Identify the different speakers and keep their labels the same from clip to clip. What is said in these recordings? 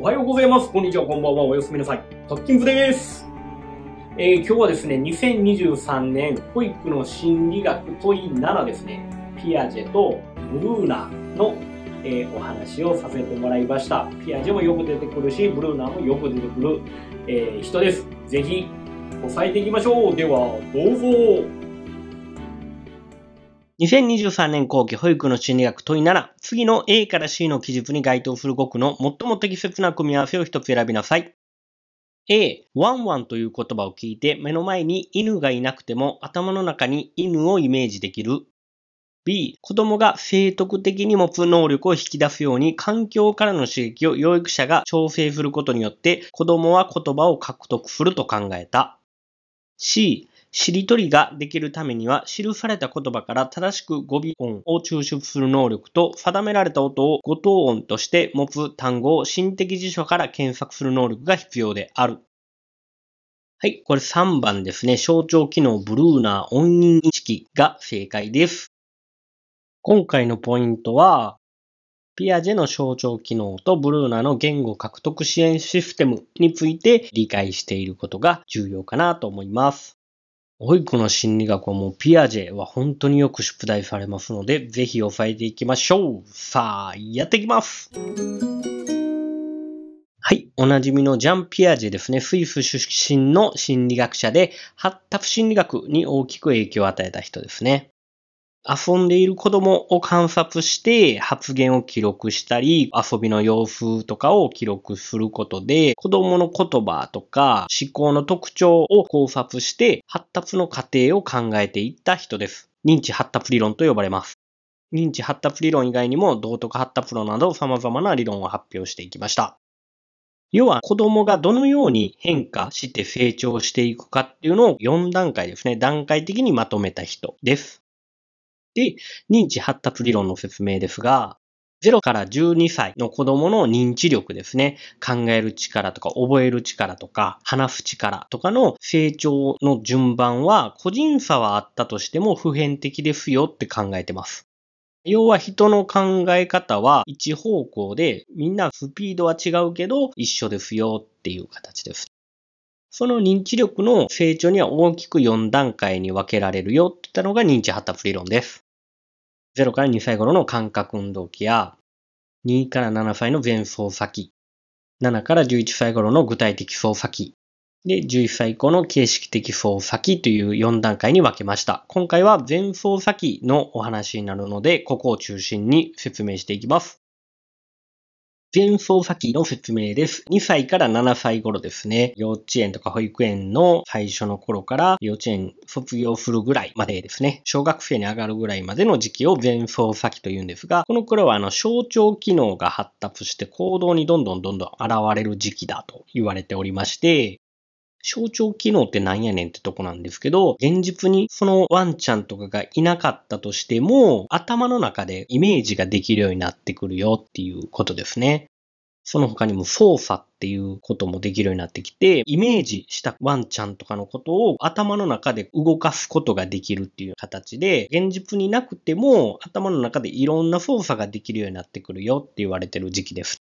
Speaker 1: おはようございます。こんにちは、こんばんは。おやすみなさい。トッキンズです。えー、今日はですね、2023年保育の心理学問い7ですね、ピアジェとブルーナの、えー、お話をさせてもらいました。ピアジェもよく出てくるし、ブルーナもよく出てくる、えー、人です。ぜひ、押さえていきましょう。では、どうぞ。2023年後期保育の心理学問いなら、次の A から C の記述に該当する語句の最も適切な組み合わせを一つ選びなさい。A、ワンワンという言葉を聞いて目の前に犬がいなくても頭の中に犬をイメージできる。B、子供が生徳的に持つ能力を引き出すように環境からの刺激を養育者が調整することによって子供は言葉を獲得すると考えた。C、しりとりができるためには、記された言葉から正しく語尾音を抽出する能力と、定められた音を語頭音として持つ単語を心的辞書から検索する能力が必要である。はい、これ3番ですね。象徴機能ブルーー音韻意識が正解です。今回のポイントは、ピアジェの象徴機能とブルーナの言語獲得支援システムについて理解していることが重要かなと思います。保育の心理学はもうピアジェは本当によく宿題されますので、ぜひ押さえていきましょう。さあ、やっていきますはい。おなじみのジャン・ピアジェですね。スイス出身の心理学者で、発達心理学に大きく影響を与えた人ですね。遊んでいる子供を観察して発言を記録したり、遊びの様子とかを記録することで、子供の言葉とか思考の特徴を考察して発達の過程を考えていった人です。認知発達理論と呼ばれます。認知発達理論以外にも道徳発達論など様々な理論を発表していきました。要は子供がどのように変化して成長していくかっていうのを4段階ですね、段階的にまとめた人です。認知発達理論の説明ですが、0から12歳の子供の認知力ですね。考える力とか覚える力とか話す力とかの成長の順番は個人差はあったとしても普遍的ですよって考えてます。要は人の考え方は一方向でみんなスピードは違うけど一緒ですよっていう形です。その認知力の成長には大きく4段階に分けられるよって言ったのが認知発達理論です。0から2歳頃の感覚運動期や、2から7歳の前走先、7から11歳頃の具体的操作期、で、11歳以降の形式的操作という4段階に分けました。今回は前奏先のお話になるので、ここを中心に説明していきます。前送先の説明です。2歳から7歳頃ですね、幼稚園とか保育園の最初の頃から幼稚園卒業するぐらいまでですね、小学生に上がるぐらいまでの時期を前走先というんですが、この頃はあの象徴機能が発達して行動にどんどんどんどん現れる時期だと言われておりまして、象徴機能ってなんやねんってとこなんですけど、現実にそのワンちゃんとかがいなかったとしても、頭の中でイメージができるようになってくるよっていうことですね。その他にも操作っていうこともできるようになってきて、イメージしたワンちゃんとかのことを頭の中で動かすことができるっていう形で、現実になくても頭の中でいろんな操作ができるようになってくるよって言われてる時期です。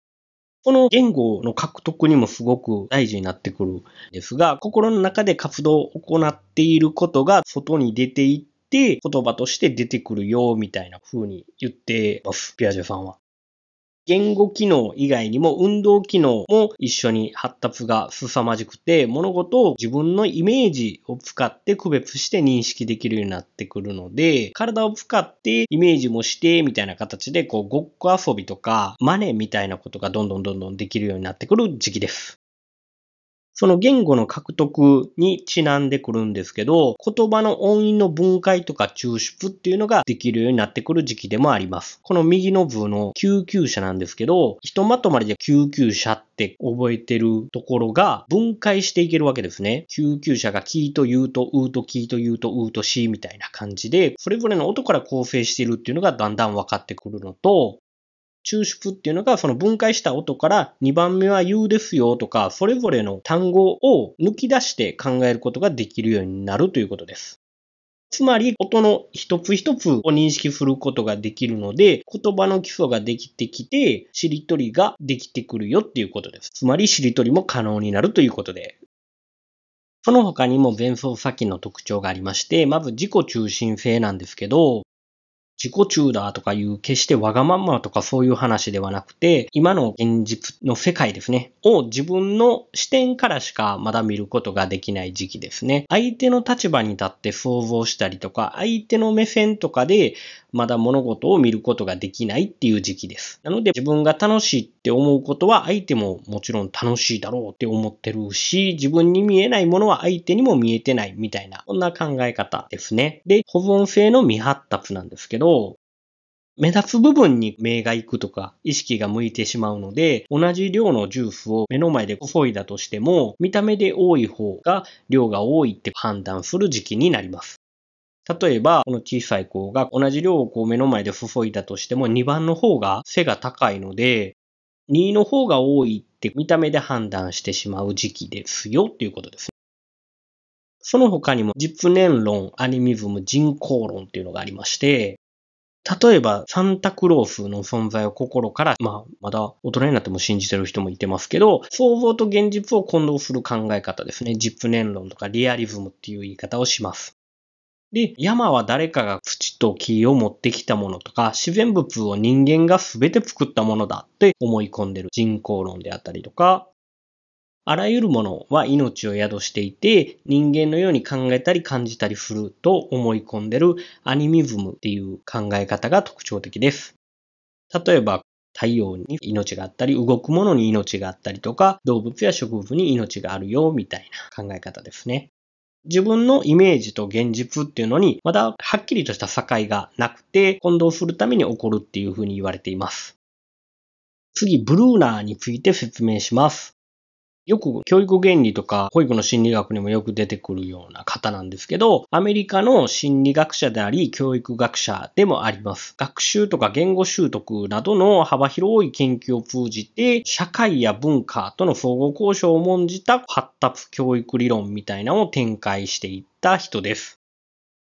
Speaker 1: この言語の獲得にもすごく大事になってくるんですが、心の中で活動を行っていることが外に出ていって、言葉として出てくるよ、みたいな風に言ってます、ピアジェさんは。言語機能以外にも運動機能も一緒に発達が凄まじくて、物事を自分のイメージを使って区別して認識できるようになってくるので、体を使ってイメージもしてみたいな形で、こう、ごっこ遊びとか、マネみたいなことがどんどんどんどんできるようになってくる時期です。その言語の獲得にちなんでくるんですけど、言葉の音韻の分解とか抽出っていうのができるようになってくる時期でもあります。この右の部の救急車なんですけど、ひとまとまりで救急車って覚えてるところが分解していけるわけですね。救急車がキーと言うと、うとキーと言うと、うとしみたいな感じで、それぞれの音から構成しているっていうのがだんだん分かってくるのと、抽出っていうのが、その分解した音から2番目は U ですよとか、それぞれの単語を抜き出して考えることができるようになるということです。つまり、音の一つ一つを認識することができるので、言葉の基礎ができてきて、しりとりができてくるよっていうことです。つまり、しりとりも可能になるということで、その他にも前奏先の特徴がありまして、まず自己中心性なんですけど、自己中だとかいう決してわがままとかそういう話ではなくて、今の現実の世界ですね、を自分の視点からしかまだ見ることができない時期ですね。相手の立場に立って想像したりとか、相手の目線とかで、まだ物事を見ることができないっていう時期です。なので自分が楽しいって思うことは相手ももちろん楽しいだろうって思ってるし、自分に見えないものは相手にも見えてないみたいな、こんな考え方ですね。で、保存性の未発達なんですけど、目立つ部分に目が行くとか意識が向いてしまうので、同じ量のジュースを目の前で注いだとしても、見た目で多い方が量が多いって判断する時期になります。例えば、この小さい子が同じ量をこう目の前で注いだとしても、2番の方が背が高いので、2の方が多いって見た目で判断してしまう時期ですよっていうことですね。その他にも、実年論、アニミズム、人口論っていうのがありまして、例えば、サンタクロースの存在を心から、まあ、まだ大人になっても信じてる人もいてますけど、想像と現実を混同する考え方ですね。実年論とかリアリズムっていう言い方をします。で、山は誰かが土と木を持ってきたものとか、自然物を人間が全て作ったものだって思い込んでる人工論であったりとか、あらゆるものは命を宿していて、人間のように考えたり感じたりすると思い込んでるアニミズムっていう考え方が特徴的です。例えば、太陽に命があったり、動くものに命があったりとか、動物や植物に命があるよ、みたいな考え方ですね。自分のイメージと現実っていうのに、まだはっきりとした境がなくて、混同するために起こるっていうふうに言われています。次、ブルーナーについて説明します。よく教育原理とか保育の心理学にもよく出てくるような方なんですけど、アメリカの心理学者であり、教育学者でもあります。学習とか言語習得などの幅広い研究を通じて、社会や文化との総合交渉を重んじた発達教育理論みたいなのを展開していった人です。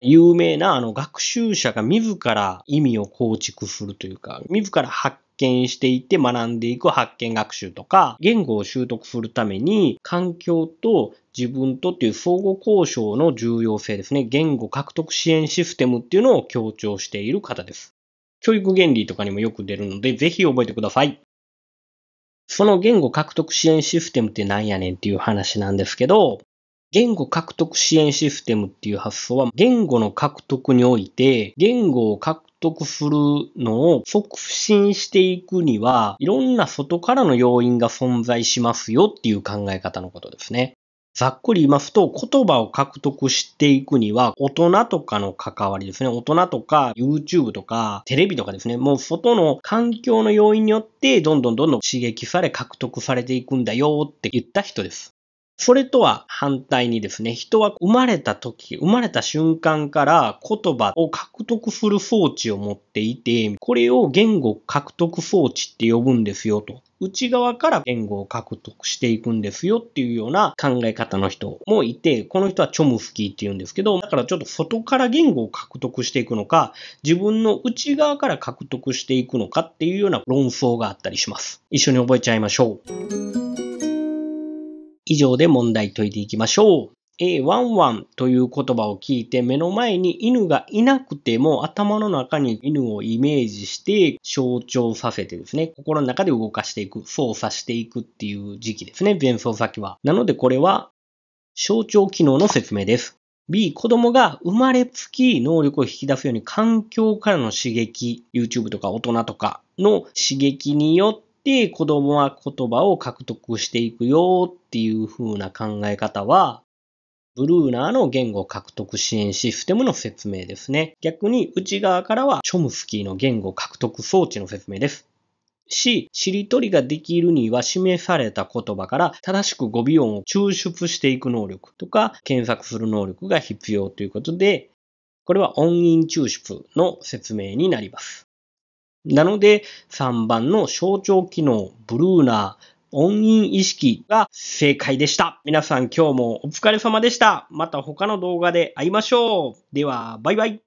Speaker 1: 有名なあの学習者が自ら意味を構築するというか、自ら発見していって学んでいく発見学習とか、言語を習得するために環境と自分とっていう相互交渉の重要性ですね。言語獲得支援システムっていうのを強調している方です。教育原理とかにもよく出るので、ぜひ覚えてください。その言語獲得支援システムってなんやねんっていう話なんですけど、言語獲得支援システムっていう発想は、言語の獲得において、言語を獲得するのを促進していくには、いろんな外からの要因が存在しますよっていう考え方のことですね。ざっくり言いますと、言葉を獲得していくには、大人とかの関わりですね。大人とか、YouTube とか、テレビとかですね。もう外の環境の要因によって、どんどんどんどん刺激され、獲得されていくんだよって言った人です。それとは反対にですね、人は生まれた時、生まれた瞬間から言葉を獲得する装置を持っていて、これを言語獲得装置って呼ぶんですよと。内側から言語を獲得していくんですよっていうような考え方の人もいて、この人はチョムスキーって言うんですけど、だからちょっと外から言語を獲得していくのか、自分の内側から獲得していくのかっていうような論争があったりします。一緒に覚えちゃいましょう。以上で問題解いていきましょう。えワンワンという言葉を聞いて目の前に犬がいなくても頭の中に犬をイメージして象徴させてですね、心の中で動かしていく、操作していくっていう時期ですね、前奏先は。なのでこれは象徴機能の説明です。B、子供が生まれつき能力を引き出すように環境からの刺激、YouTube とか大人とかの刺激によってって子供は言葉を獲得していくよっていう風な考え方は、ブルーナーの言語獲得支援システムの説明ですね。逆に内側からはチョムスキーの言語獲得装置の説明です。し、しりとりができるには示された言葉から正しく語尾音を抽出していく能力とか検索する能力が必要ということで、これは音韻抽出の説明になります。なので、3番の象徴機能、ブルーナー、音韻意識が正解でした。皆さん今日もお疲れ様でした。また他の動画で会いましょう。では、バイバイ。